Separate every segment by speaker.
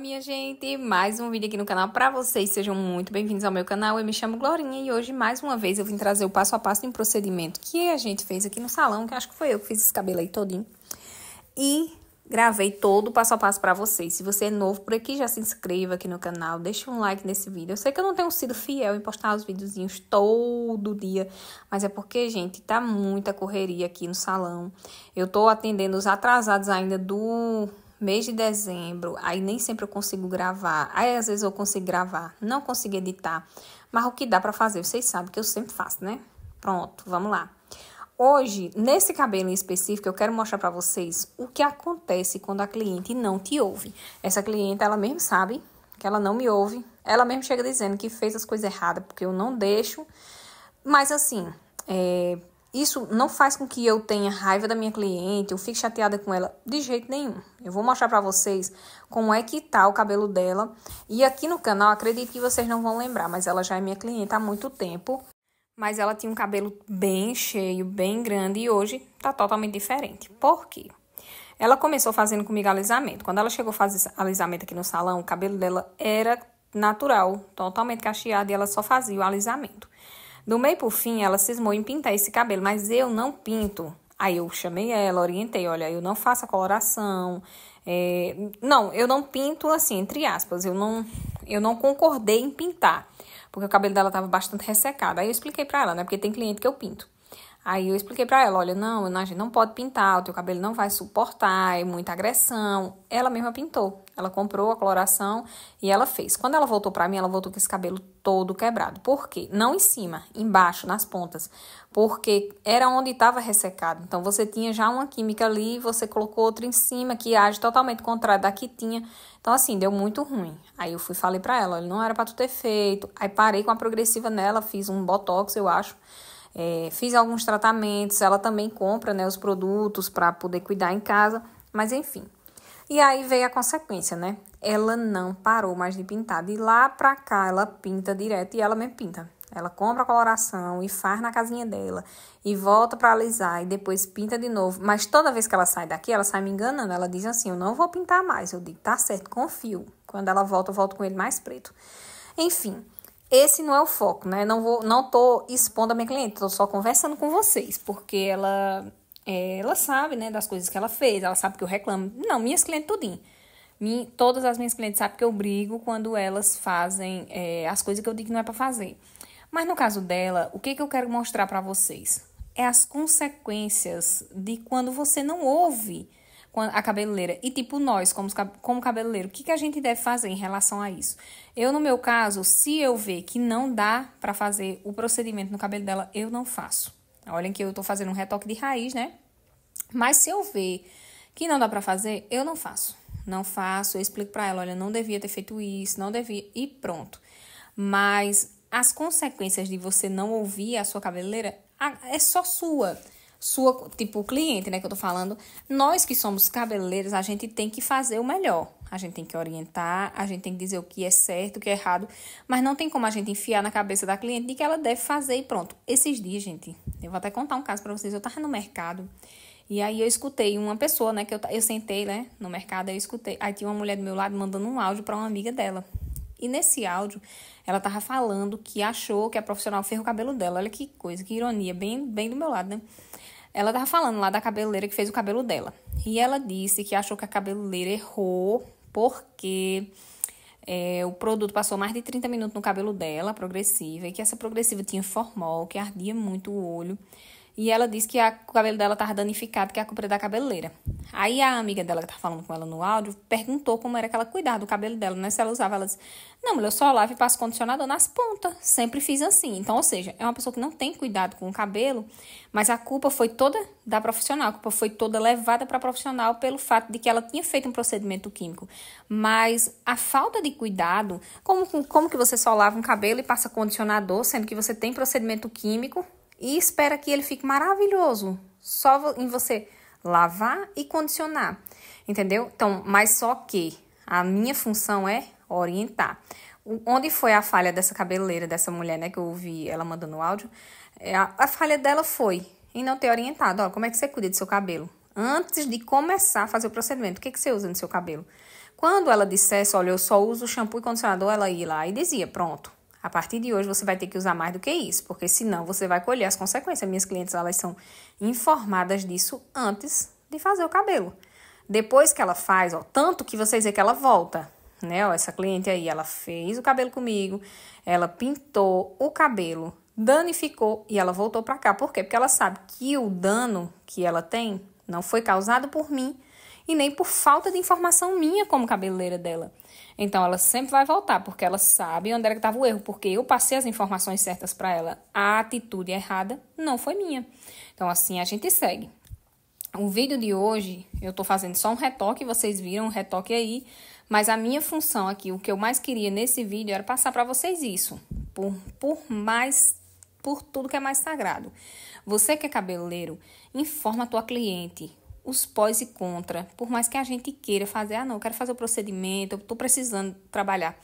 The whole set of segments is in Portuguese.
Speaker 1: Oi minha gente, mais um vídeo aqui no canal para vocês, sejam muito bem-vindos ao meu canal, eu me chamo Glorinha e hoje mais uma vez eu vim trazer o passo a passo de um procedimento que a gente fez aqui no salão, que acho que foi eu que fiz esse cabelo aí todinho, e gravei todo o passo a passo para vocês, se você é novo por aqui já se inscreva aqui no canal, deixe um like nesse vídeo, eu sei que eu não tenho sido fiel em postar os videozinhos todo dia, mas é porque gente, tá muita correria aqui no salão, eu tô atendendo os atrasados ainda do mês de dezembro, aí nem sempre eu consigo gravar, aí às vezes eu consigo gravar, não consigo editar, mas o que dá para fazer, vocês sabem que eu sempre faço, né? Pronto, vamos lá. Hoje, nesse cabelo em específico, eu quero mostrar para vocês o que acontece quando a cliente não te ouve. Essa cliente, ela mesmo sabe que ela não me ouve, ela mesmo chega dizendo que fez as coisas erradas porque eu não deixo, mas assim, é, isso não faz com que eu tenha raiva da minha cliente, eu fique chateada com ela de jeito nenhum. Eu vou mostrar para vocês como é que tá o cabelo dela. E aqui no canal, acredito que vocês não vão lembrar, mas ela já é minha cliente há muito tempo. Mas ela tinha um cabelo bem cheio, bem grande e hoje tá totalmente diferente. Por quê? Ela começou fazendo comigo alisamento. Quando ela chegou a fazer alisamento aqui no salão, o cabelo dela era natural, totalmente cacheado e ela só fazia o alisamento. Do meio por fim, ela cismou em pintar esse cabelo, mas eu não pinto. Aí eu chamei ela, orientei, olha, eu não faço a coloração. É... Não, eu não pinto assim, entre aspas, eu não, eu não concordei em pintar, porque o cabelo dela estava bastante ressecado. Aí eu expliquei para ela, né? Porque tem cliente que eu pinto. Aí eu expliquei para ela, olha, não, a gente não pode pintar, o teu cabelo não vai suportar, é muita agressão. Ela mesma pintou. Ela comprou a coloração e ela fez. Quando ela voltou para mim, ela voltou com esse cabelo todo quebrado. Por quê? Não em cima, embaixo, nas pontas. Porque era onde estava ressecado. Então você tinha já uma química ali, você colocou outra em cima que age totalmente contrário da que tinha. Então assim, deu muito ruim. Aí eu fui falei para ela, olha, não era para tu ter feito. Aí parei com a progressiva nela, fiz um botox, eu acho é, fiz alguns tratamentos, ela também compra né, os produtos para poder cuidar em casa, mas enfim. E aí veio a consequência, né? Ela não parou mais de pintar. De lá pra cá, ela pinta direto e ela mesmo pinta. Ela compra a coloração e faz na casinha dela e volta para alisar e depois pinta de novo. Mas toda vez que ela sai daqui, ela sai me enganando. Ela diz assim: Eu não vou pintar mais. Eu digo: Tá certo, confio. Quando ela volta, eu volto com ele mais preto. Enfim esse não é o foco, né? Não vou, não tô expondo a minha cliente, tô só conversando com vocês, porque ela, é, ela sabe, né, das coisas que ela fez, ela sabe que eu reclamo. Não, minhas clientes tudinho. Min, todas as minhas clientes sabem que eu brigo quando elas fazem é, as coisas que eu digo que não é para fazer. Mas no caso dela, o que, que eu quero mostrar para vocês? É as consequências de quando você não ouve a cabeleireira. E tipo, nós, como, como cabeleireiro, o que, que a gente deve fazer em relação a isso? Eu, no meu caso, se eu ver que não dá para fazer o procedimento no cabelo dela, eu não faço. Olhem que eu tô fazendo um retoque de raiz, né? Mas se eu ver que não dá para fazer, eu não faço. Não faço, eu explico para ela, olha, não devia ter feito isso, não devia e pronto. Mas as consequências de você não ouvir a sua cabeleireira é só sua sua, tipo, cliente, né, que eu tô falando, nós que somos cabeleireiros, a gente tem que fazer o melhor. A gente tem que orientar, a gente tem que dizer o que é certo, o que é errado, mas não tem como a gente enfiar na cabeça da cliente de que ela deve fazer e pronto. Esses dias, gente, eu vou até contar um caso para vocês. Eu tava no mercado e aí eu escutei uma pessoa, né, que eu, eu sentei, né, no mercado, eu escutei. Aí tinha uma mulher do meu lado mandando um áudio para uma amiga dela. E nesse áudio, ela tava falando que achou que a profissional ferrou o cabelo dela. Olha que coisa, que ironia, bem, bem do meu lado, né? Ela tava falando lá da cabeleireira que fez o cabelo dela. E ela disse que achou que a cabeleireira errou porque é, o produto passou mais de 30 minutos no cabelo dela, progressiva, e que essa progressiva tinha formol, que ardia muito o olho. E ela disse que a, o cabelo dela estava danificado, que é a culpa era da cabeleireira. Aí a amiga dela que tá falando com ela no áudio perguntou como era que ela cuidava do cabelo dela, né? Se ela usava, ela disse, não, mulher, eu só lavo e passo condicionador nas pontas. Sempre fiz assim. Então, ou seja, é uma pessoa que não tem cuidado com o cabelo, mas a culpa foi toda da profissional. A culpa foi toda levada para a profissional pelo fato de que ela tinha feito um procedimento químico. Mas a falta de cuidado, como, como que você só lava um cabelo e passa condicionador, sendo que você tem procedimento químico e espera que ele fique maravilhoso, só em você lavar e condicionar, entendeu? Então, mas só que a minha função é orientar. onde foi a falha dessa cabeleira, dessa mulher, né, que eu ouvi ela mandando o áudio? É, a, a, falha dela foi em não ter orientado, Olha, como é que você cuida do seu cabelo? Antes de começar a fazer o procedimento, o que, é que você usa no seu cabelo? Quando ela dissesse, olha, eu só uso shampoo e condicionador, ela ia lá e dizia, pronto, a partir de hoje você vai ter que usar mais do que isso, porque senão você vai colher as consequências. Minhas clientes elas são informadas disso antes de fazer o cabelo. Depois que ela faz, ó, tanto que vocês vê que ela volta, né? Ó, essa cliente aí, ela fez o cabelo comigo, ela pintou o cabelo, danificou e ela voltou para cá. Por quê? Porque ela sabe que o dano que ela tem não foi causado por mim, e nem por falta de informação minha como cabeleireira dela. Então ela sempre vai voltar, porque ela sabe onde era que estava o erro, porque eu passei as informações certas para ela. A atitude errada não foi minha. Então assim a gente segue. O vídeo de hoje, eu estou fazendo só um retoque, vocês viram um retoque aí, mas a minha função aqui, o que eu mais queria nesse vídeo era passar para vocês isso, por, por mais por tudo que é mais sagrado. Você que é cabeleireiro, informa a tua cliente os pós e contra, por mais que a gente queira fazer, ah, não, eu quero fazer o procedimento, eu estou precisando trabalhar.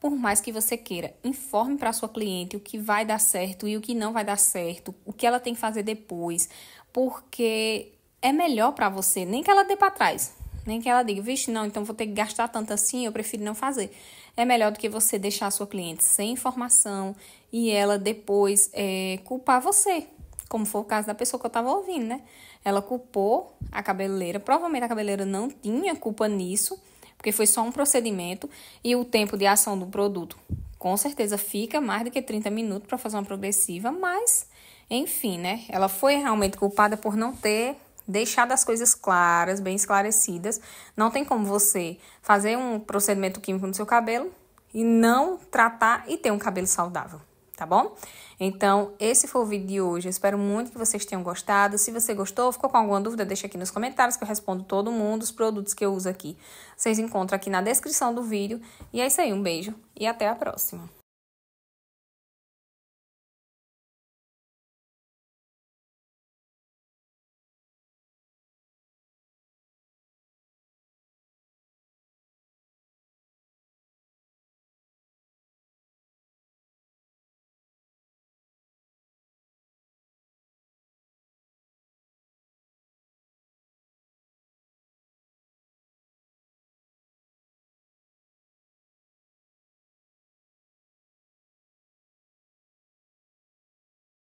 Speaker 1: Por mais que você queira, informe para sua cliente o que vai dar certo e o que não vai dar certo, o que ela tem que fazer depois, porque é melhor para você, nem que ela dê para trás, nem que ela diga, vixe, não, então vou ter que gastar tanto assim, eu prefiro não fazer. É melhor do que você deixar a sua cliente sem informação e ela depois é, culpar você como foi o caso da pessoa que eu estava ouvindo, né? Ela culpou a cabeleireira, provavelmente a cabeleireira não tinha culpa nisso, porque foi só um procedimento e o tempo de ação do produto com certeza fica mais do que 30 minutos para fazer uma progressiva, mas enfim, né? Ela foi realmente culpada por não ter deixado as coisas claras, bem esclarecidas. Não tem como você fazer um procedimento químico no seu cabelo e não tratar e ter um cabelo saudável tá bom? Então, esse foi o vídeo de hoje. Eu espero muito que vocês tenham gostado. Se você gostou, ficou com alguma dúvida, deixa aqui nos comentários que eu respondo todo mundo, os produtos que eu uso aqui. Vocês encontram aqui na descrição do vídeo. E é isso aí, um beijo e até a próxima.